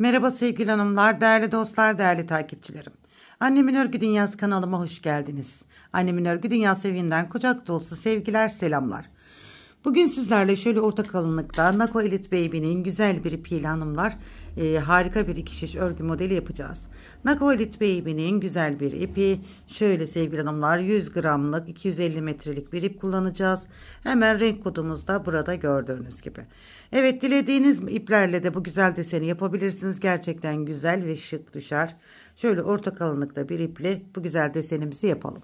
Merhaba sevgili hanımlar, değerli dostlar, değerli takipçilerim. Annemin Örgü Dünyası kanalıma hoş geldiniz. Annemin Örgü Dünyası evinden kucak dolusu sevgiler, selamlar. Bugün sizlerle şöyle orta kalınlıkta Nako Elite Baby'nin güzel bir ipiyle hanımlar e, harika bir iki şiş örgü modeli yapacağız. Nakolit Baby'nin güzel bir ipi şöyle sevgili hanımlar 100 gramlık 250 metrelik bir ip kullanacağız. Hemen renk kodumuz da burada gördüğünüz gibi. Evet dilediğiniz iplerle de bu güzel deseni yapabilirsiniz. Gerçekten güzel ve şık düşer. Şöyle orta kalınlıkta bir iple bu güzel desenimizi yapalım.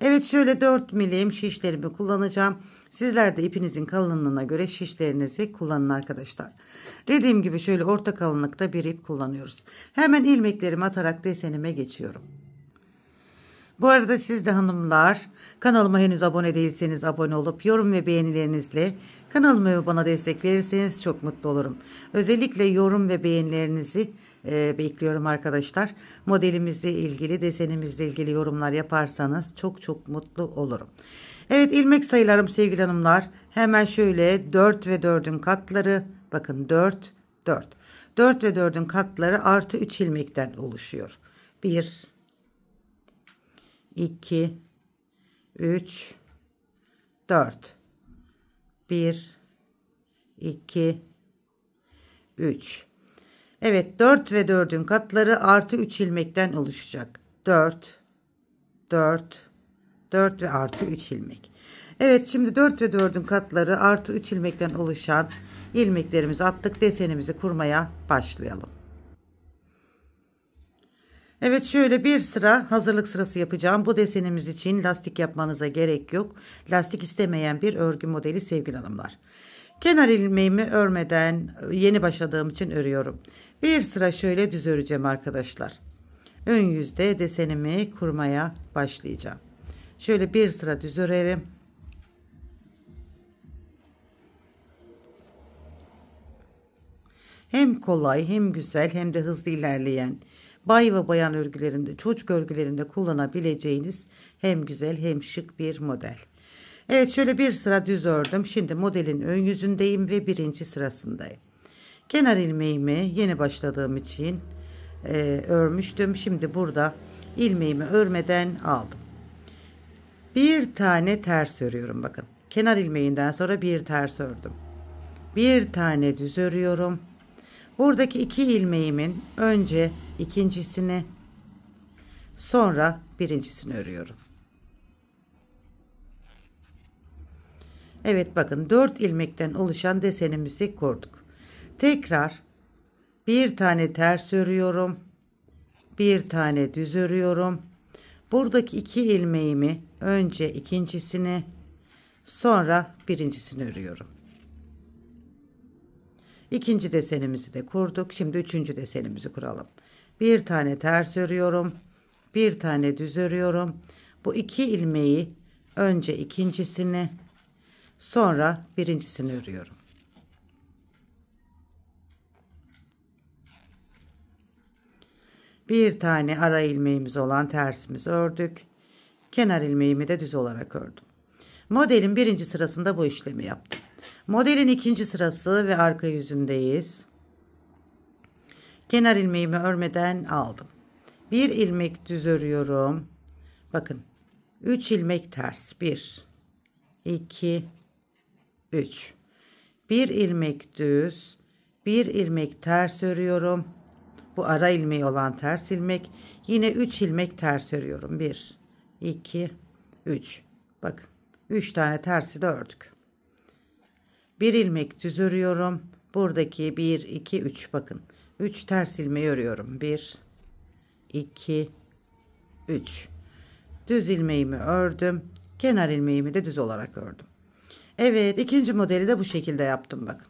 Evet şöyle 4 milim şişlerimi kullanacağım. Sizler de ipinizin kalınlığına göre şişlerinizi kullanın arkadaşlar. Dediğim gibi şöyle orta kalınlıkta bir ip kullanıyoruz. Hemen ilmeklerimi atarak desenime geçiyorum. Bu arada siz de hanımlar kanalıma henüz abone değilseniz abone olup yorum ve beğenilerinizle kanalıma ve bana destek verirseniz çok mutlu olurum. Özellikle yorum ve beğenilerinizi e, bekliyorum arkadaşlar. Modelimizle ilgili desenimizle ilgili yorumlar yaparsanız çok çok mutlu olurum. Evet ilmek sayılarım sevgili hanımlar. Hemen şöyle 4 ve 4'ün katları bakın 4 4. 4 ve 4'ün katları artı 3 ilmekten oluşuyor. 1 2 3 4 1 2 3 Evet 4 ve 4'ün katları artı 3 ilmekten oluşacak. 4 4 4 ve artı 3 ilmek. Evet şimdi 4 ve 4'ün katları artı 3 ilmekten oluşan ilmeklerimizi attık. Desenimizi kurmaya başlayalım. Evet şöyle bir sıra hazırlık sırası yapacağım. Bu desenimiz için lastik yapmanıza gerek yok. Lastik istemeyen bir örgü modeli sevgili hanımlar. Kenar ilmeğimi örmeden yeni başladığım için örüyorum. Bir sıra şöyle düz öreceğim arkadaşlar. Ön yüzde desenimi kurmaya başlayacağım. Şöyle bir sıra düz örerim. Hem kolay hem güzel hem de hızlı ilerleyen bay ve bayan örgülerinde çocuk örgülerinde kullanabileceğiniz hem güzel hem şık bir model. Evet şöyle bir sıra düz ördüm. Şimdi modelin ön yüzündeyim ve birinci sırasındayım. Kenar ilmeğimi yeni başladığım için e, örmüştüm. Şimdi burada ilmeğimi örmeden aldım. Bir tane ters örüyorum bakın. Kenar ilmeğinden sonra bir ters ördüm. Bir tane düz örüyorum. Buradaki iki ilmeğimin önce ikincisini sonra birincisini örüyorum. Evet bakın 4 ilmekten oluşan desenimizi kurduk. Tekrar bir tane ters örüyorum. Bir tane düz örüyorum. Buradaki iki ilmeğimi önce ikincisini sonra birincisini örüyorum. İkinci desenimizi de kurduk. Şimdi üçüncü desenimizi kuralım. Bir tane ters örüyorum. Bir tane düz örüyorum. Bu iki ilmeği önce ikincisini sonra birincisini örüyorum. Bir tane ara ilmeğimiz olan tersimiz ördük. Kenar ilmeğimi de düz olarak ördüm. Modelin birinci sırasında bu işlemi yaptım. Modelin ikinci sırası ve arka yüzündeyiz. Kenar ilmeğimi örmeden aldım. Bir ilmek düz örüyorum. Bakın 3 ilmek ters. 1 2 3 1 ilmek düz, 1 ilmek ters örüyorum. Bu ara ilmeği olan ters ilmek. Yine 3 ilmek ters örüyorum. 1, 2, 3. Bakın 3 tane tersi de ördük. 1 ilmek düz örüyorum. Buradaki 1, 2, 3 bakın. 3 ters ilmeği örüyorum. 1, 2, 3. Düz ilmeğimi ördüm. Kenar ilmeğimi de düz olarak ördüm. Evet ikinci modeli de bu şekilde yaptım bakın.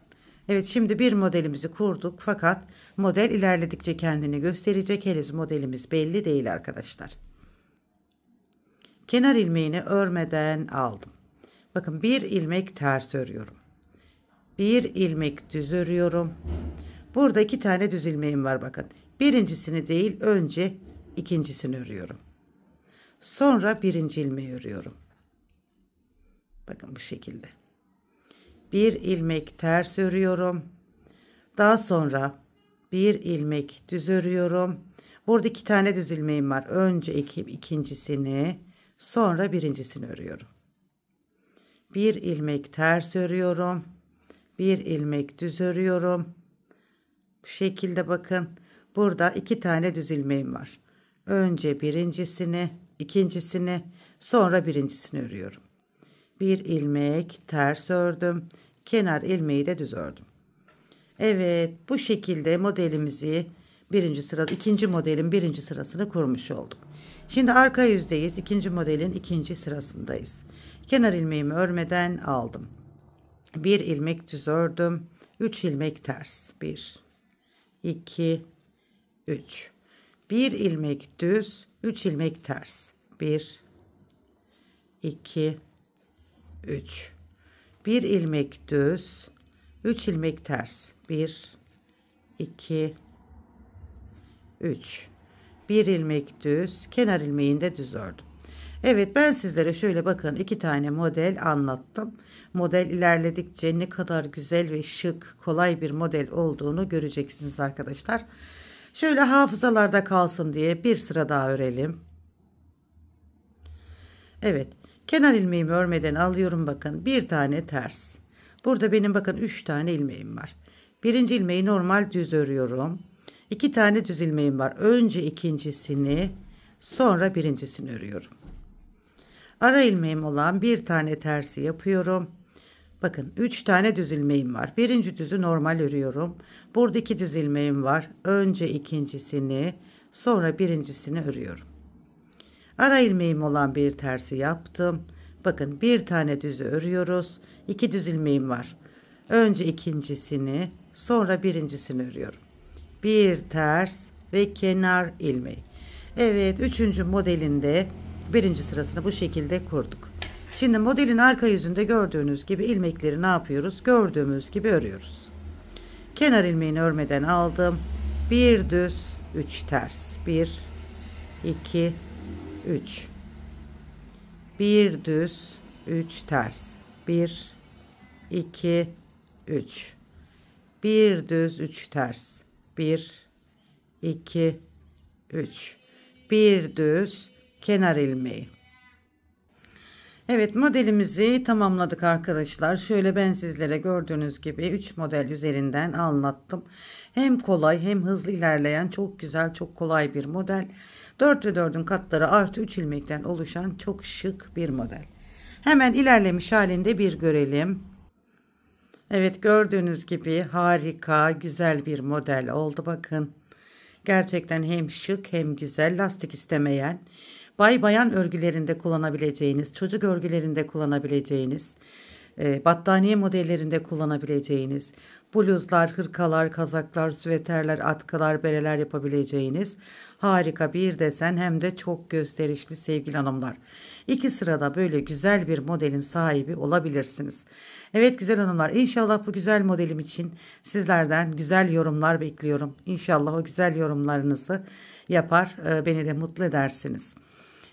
Evet şimdi bir modelimizi kurduk fakat model ilerledikçe kendini gösterecek henüz modelimiz belli değil arkadaşlar. Kenar ilmeğini örmeden aldım. Bakın bir ilmek ters örüyorum. Bir ilmek düz örüyorum. Burada iki tane düz ilmeğim var bakın. Birincisini değil önce ikincisini örüyorum. Sonra birinci ilmeği örüyorum. Bakın bu şekilde bir ilmek ters örüyorum. Daha sonra bir ilmek düz örüyorum. Burada iki tane düz ilmeğim var. Önce iki, ikincisini sonra birincisini örüyorum. Bir ilmek ters örüyorum. Bir ilmek düz örüyorum. Bu şekilde bakın. Burada iki tane düz ilmeğim var. Önce birincisini, ikincisini, sonra birincisini örüyorum bir ilmek ters ördüm. Kenar ilmeği de düz ördüm. Evet bu şekilde modelimizi birinci sıra, ikinci modelin birinci sırasını kurmuş olduk. Şimdi arka yüzdeyiz. ikinci modelin ikinci sırasındayız. Kenar ilmeğimi örmeden aldım. Bir ilmek düz ördüm. 3 ilmek ters. 1 2 3 1 ilmek düz, 3 ilmek ters. 1 2 3 1 ilmek düz 3 ilmek ters 1 2 3 1 ilmek düz kenar ilmeğini de düz ördüm Evet ben sizlere şöyle bakın iki tane model anlattım. Model ilerledikçe ne kadar güzel ve şık kolay bir model olduğunu göreceksiniz arkadaşlar. Şöyle hafızalarda kalsın diye bir sıra daha örelim. Evet Kenar ilmeğimi örmeden alıyorum bakın. Bir tane ters. Burada benim bakın 3 tane ilmeğim var. Birinci ilmeği normal düz örüyorum. 2 tane düz ilmeğim var. Önce ikincisini sonra birincisini örüyorum. Ara ilmeğim olan bir tane tersi yapıyorum. Bakın 3 tane düz ilmeğim var. Birinci düzü normal örüyorum. Burada 2 düz ilmeğim var. Önce ikincisini sonra birincisini örüyorum. Ara ilmeğim olan bir tersi yaptım. Bakın bir tane düzü örüyoruz. İki düz ilmeğim var. Önce ikincisini sonra birincisini örüyorum. Bir ters ve kenar ilmeği. Evet üçüncü modelinde birinci sırasını bu şekilde kurduk. Şimdi modelin arka yüzünde gördüğünüz gibi ilmekleri ne yapıyoruz? Gördüğümüz gibi örüyoruz. Kenar ilmeğini örmeden aldım. Bir düz, üç ters. Bir, iki, 3 1 düz 3 ters 1 2 3 1 düz 3 ters 1 2 3 1 düz kenar ilmeği Evet modelimizi tamamladık arkadaşlar. Şöyle ben sizlere gördüğünüz gibi 3 model üzerinden anlattım. Hem kolay hem hızlı ilerleyen çok güzel çok kolay bir model. 4 ve 4'ün katları artı 3 ilmekten oluşan çok şık bir model. Hemen ilerlemiş halinde bir görelim. Evet gördüğünüz gibi harika güzel bir model oldu bakın. Gerçekten hem şık hem güzel lastik istemeyen bay bayan örgülerinde kullanabileceğiniz, çocuk örgülerinde kullanabileceğiniz, e, battaniye modellerinde kullanabileceğiniz, bluzlar, hırkalar, kazaklar, süveterler, atkılar, bereler yapabileceğiniz harika bir desen hem de çok gösterişli sevgili hanımlar. İki sırada böyle güzel bir modelin sahibi olabilirsiniz. Evet güzel hanımlar inşallah bu güzel modelim için sizlerden güzel yorumlar bekliyorum. İnşallah o güzel yorumlarınızı yapar e, beni de mutlu edersiniz.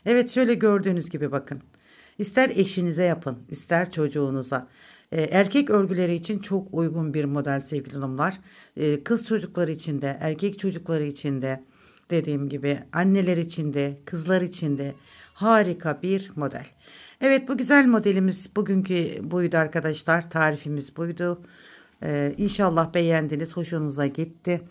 Evet şöyle gördüğünüz gibi bakın. İster eşinize yapın, ister çocuğunuza. E, erkek örgüleri için çok uygun bir model sevgili hanımlar. E, kız çocukları için de, erkek çocukları için de dediğim gibi anneler için de, kızlar için de harika bir model. Evet bu güzel modelimiz bugünkü buydu arkadaşlar. Tarifimiz buydu. Ee, inşallah beğendiniz, hoşunuza gitti.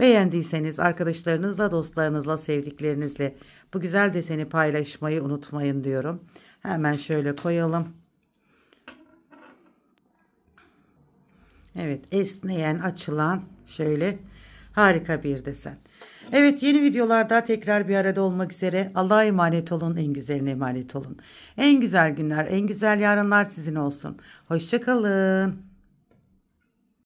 Beğendiyseniz arkadaşlarınızla, dostlarınızla, sevdiklerinizle bu güzel deseni paylaşmayı unutmayın diyorum. Hemen şöyle koyalım. Evet esneyen, açılan şöyle harika bir desen. Evet yeni videolarda tekrar bir arada olmak üzere. Allah'a emanet olun, en güzeline emanet olun. En güzel günler, en güzel yarınlar sizin olsun. Hoşçakalın.